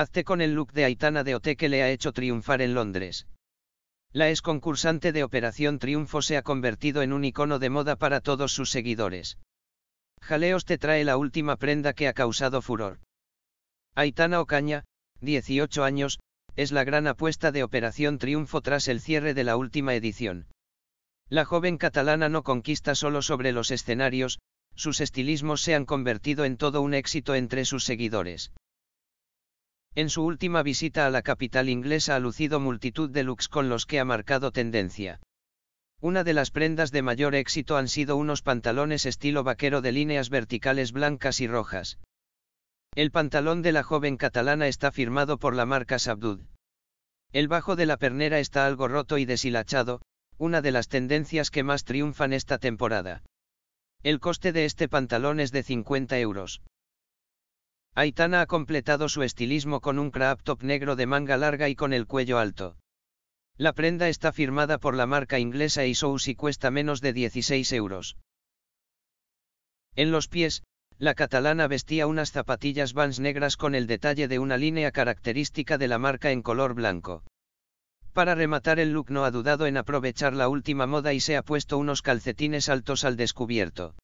Hazte con el look de Aitana de Ote que le ha hecho triunfar en Londres. La ex concursante de Operación Triunfo se ha convertido en un icono de moda para todos sus seguidores. Jaleos te trae la última prenda que ha causado furor. Aitana Ocaña, 18 años, es la gran apuesta de Operación Triunfo tras el cierre de la última edición. La joven catalana no conquista solo sobre los escenarios, sus estilismos se han convertido en todo un éxito entre sus seguidores. En su última visita a la capital inglesa ha lucido multitud de looks con los que ha marcado tendencia. Una de las prendas de mayor éxito han sido unos pantalones estilo vaquero de líneas verticales blancas y rojas. El pantalón de la joven catalana está firmado por la marca Sabdud. El bajo de la pernera está algo roto y deshilachado, una de las tendencias que más triunfan esta temporada. El coste de este pantalón es de 50 euros. Aitana ha completado su estilismo con un crop top negro de manga larga y con el cuello alto. La prenda está firmada por la marca inglesa E-Sous y cuesta menos de 16 euros. En los pies, la catalana vestía unas zapatillas Vans negras con el detalle de una línea característica de la marca en color blanco. Para rematar el look no ha dudado en aprovechar la última moda y se ha puesto unos calcetines altos al descubierto.